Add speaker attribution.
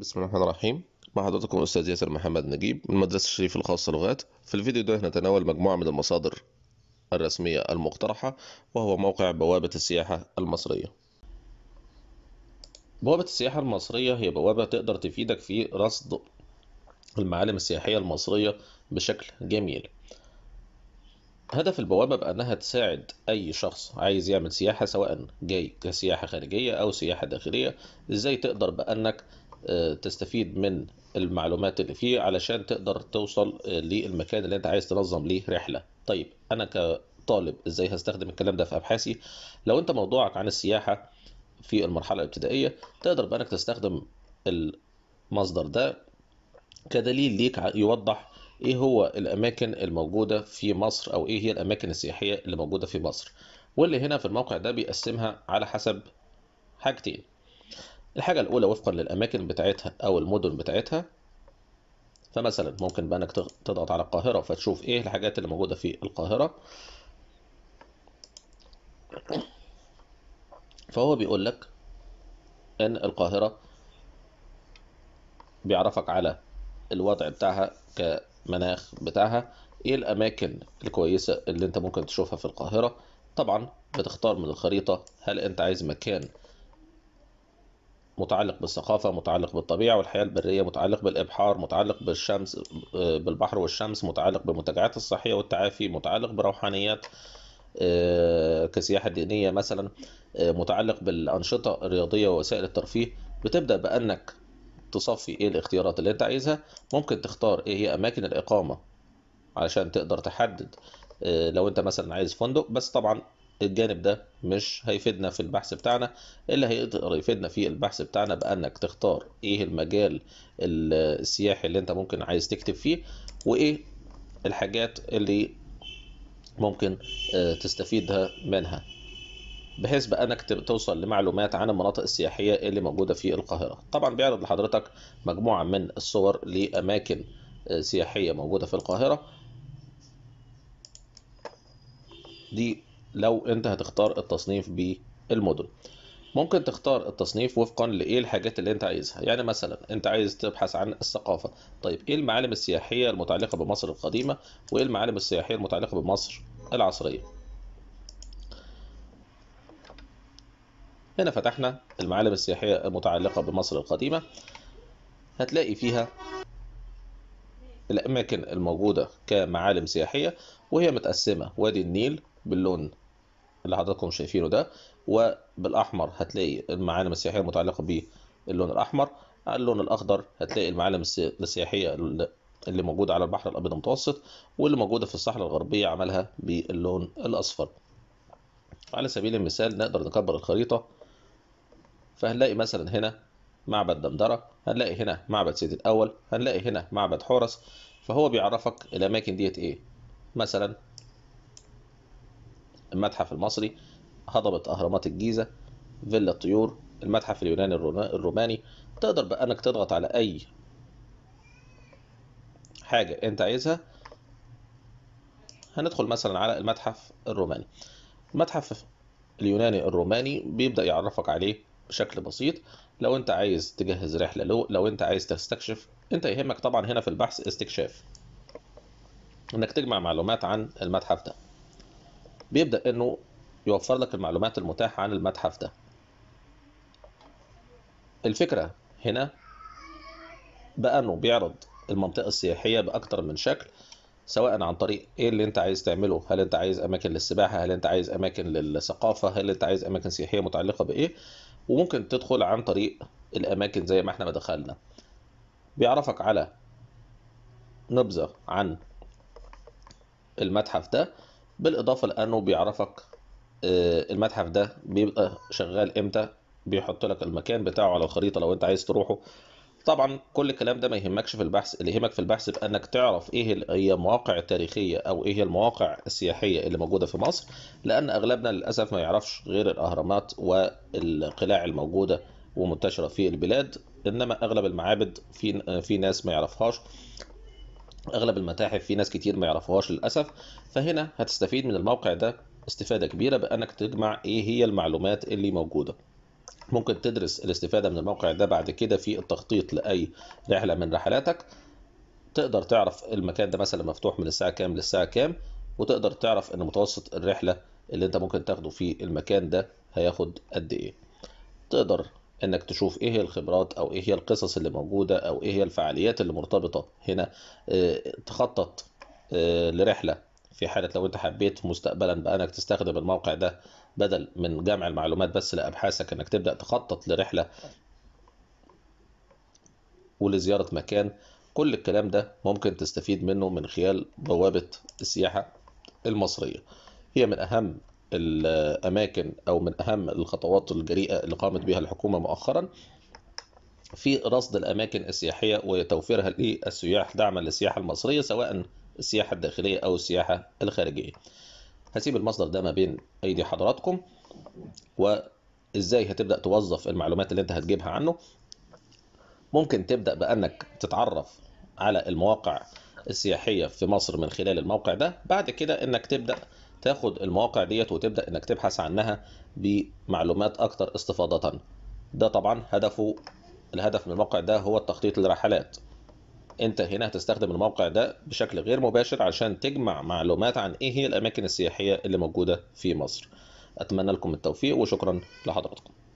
Speaker 1: بسم الله الرحمن الرحيم مع حضراتكم الأستاذ ياسر محمد نجيب من مدرسة الشريف الخاصة لغات في الفيديو ده هنتناول مجموعة من المصادر الرسمية المقترحة وهو موقع بوابة السياحة المصرية بوابة السياحة المصرية هي بوابة تقدر تفيدك في رصد المعالم السياحية المصرية بشكل جميل هدف البوابة بأنها تساعد أي شخص عايز يعمل سياحة سواء جاي كسياحة خارجية أو سياحة داخلية إزاي تقدر بأنك آه، تستفيد من المعلومات اللي فيه علشان تقدر توصل آه، للمكان اللي انت عايز تنظم ليه رحله طيب انا كطالب ازاي هستخدم الكلام ده في ابحاثي لو انت موضوعك عن السياحه في المرحله الابتدائيه تقدر بانك تستخدم المصدر ده كدليل ليك يوضح ايه هو الاماكن الموجوده في مصر او ايه هي الاماكن السياحيه اللي موجوده في مصر واللي هنا في الموقع ده بيقسمها على حسب حاجتين الحاجة الأولى وفقا للأماكن بتاعتها أو المدن بتاعتها فمثلا ممكن بقى إنك تضغط على القاهرة فتشوف إيه الحاجات اللي موجودة في القاهرة فهو بيقول لك إن القاهرة بيعرفك على الوضع بتاعها كمناخ بتاعها ايه الاماكن الكويسه اللي انت ممكن تشوفها في القاهره طبعا بتختار من الخريطه هل انت عايز مكان متعلق بالثقافة متعلق بالطبيعة والحياة البرية متعلق بالإبحار متعلق بالشمس آه، بالبحر والشمس متعلق بمنتجعات الصحية والتعافي متعلق بروحانيات آه، كسياحة دينية مثلا آه، متعلق بالأنشطة الرياضية ووسائل الترفيه بتبدأ بأنك تصفي إيه الاختيارات اللي أنت عايزها ممكن تختار إيه هي أماكن الإقامة علشان تقدر تحدد لو أنت مثلا عايز فندق بس طبعا الجانب ده مش هيفيدنا في البحث بتاعنا اللي هيقدر يفيدنا في البحث بتاعنا بانك تختار ايه المجال السياحي اللي انت ممكن عايز تكتب فيه وايه الحاجات اللي ممكن آه، تستفيدها منها بحيث بانك توصل لمعلومات عن المناطق السياحيه اللي موجوده في القاهره طبعا بيعرض لحضرتك مجموعه من الصور لاماكن آه، سياحيه موجوده في القاهره دي لو انت هتختار التصنيف بالمدن ممكن تختار التصنيف وفقا لايه الحاجات اللي انت عايزها يعني مثلا انت عايز تبحث عن الثقافه طيب ايه المعالم السياحيه المتعلقه بمصر القديمه وايه المعالم السياحيه المتعلقه بمصر العصريه هنا فتحنا المعالم السياحيه المتعلقه بمصر القديمه هتلاقي فيها الاماكن الموجوده كمعالم سياحيه وهي متقسمه وادي النيل باللون اللي حضراتكم شايفينه ده وبالاحمر هتلاقي المعالم السياحيه المتعلقه باللون الاحمر على اللون الاخضر هتلاقي المعالم السياحيه اللي موجوده على البحر الابيض المتوسط واللي موجوده في الصحراء الغربيه عملها باللون الاصفر على سبيل المثال نقدر نكبر الخريطه فهنلاقي مثلا هنا معبد دمدره هنلاقي هنا معبد سيد الاول هنلاقي هنا معبد حورس فهو بيعرفك الاماكن ديت ايه مثلا المتحف المصري هضبة أهرامات الجيزة فيلا الطيور المتحف اليوناني الروماني تقدر بقى انك تضغط على اي حاجة انت عايزها هندخل مثلا على المتحف الروماني المتحف اليوناني الروماني بيبدأ يعرفك عليه بشكل بسيط لو انت عايز تجهز رحلة له لو انت عايز تستكشف انت يهمك طبعا هنا في البحث استكشاف انك تجمع معلومات عن المتحف ده بيبدا انه يوفر لك المعلومات المتاحه عن المتحف ده الفكره هنا بقى انه بيعرض المنطقه السياحيه باكتر من شكل سواء عن طريق ايه اللي انت عايز تعمله هل انت عايز اماكن للسباحه هل انت عايز اماكن للثقافه هل انت عايز اماكن سياحيه متعلقه بايه وممكن تدخل عن طريق الاماكن زي ما احنا ما دخلنا بيعرفك على نبذه عن المتحف ده بالاضافه لانه بيعرفك آه، المتحف ده بيبقى شغال امتى بيحط لك المكان بتاعه على الخريطه لو انت عايز تروحه طبعا كل الكلام ده ما يهمكش في البحث اللي يهمك في البحث بانك تعرف ايه هي المواقع التاريخيه او ايه هي المواقع السياحيه اللي موجوده في مصر لان اغلبنا للاسف ما يعرفش غير الاهرامات والقلاع الموجوده ومنتشره في البلاد انما اغلب المعابد في في ناس ما يعرفهاش اغلب المتاحف في ناس كتير ما يعرفوهاش للاسف فهنا هتستفيد من الموقع ده استفاده كبيره بانك تجمع ايه هي المعلومات اللي موجوده ممكن تدرس الاستفاده من الموقع ده بعد كده في التخطيط لاي رحله من رحلاتك تقدر تعرف المكان ده مثلا مفتوح من الساعه كام للساعه كام وتقدر تعرف ان متوسط الرحله اللي انت ممكن تاخده في المكان ده هياخد قد ايه تقدر انك تشوف ايه هي الخبرات او ايه هي القصص اللي موجوده او ايه هي الفعاليات اللي مرتبطه هنا آه، تخطط آه، لرحله في حاله لو انت حبيت مستقبلا بقى انك تستخدم الموقع ده بدل من جمع المعلومات بس لابحاثك انك تبدا تخطط لرحله ولزياره مكان كل الكلام ده ممكن تستفيد منه من خلال بوابه السياحه المصريه هي من اهم الأماكن أو من أهم الخطوات الجريئة اللي قامت بها الحكومة مؤخرا في رصد الأماكن السياحية وتوفيرها للسياح دعما للسياحة المصرية سواء السياحة الداخلية أو السياحة الخارجية هسيب المصدر ده ما بين أيدي حضراتكم وإزاي هتبدأ توظف المعلومات اللي أنت هتجيبها عنه ممكن تبدأ بأنك تتعرف على المواقع السياحية في مصر من خلال الموقع ده بعد كده أنك تبدأ تاخد المواقع ديت وتبدا انك تبحث عنها بمعلومات اكتر استفاضه ده طبعا هدفه الهدف من الموقع ده هو التخطيط للرحلات انت هنا هتستخدم الموقع ده بشكل غير مباشر عشان تجمع معلومات عن ايه هي الاماكن السياحيه اللي موجوده في مصر اتمنى لكم التوفيق وشكرا لحضراتكم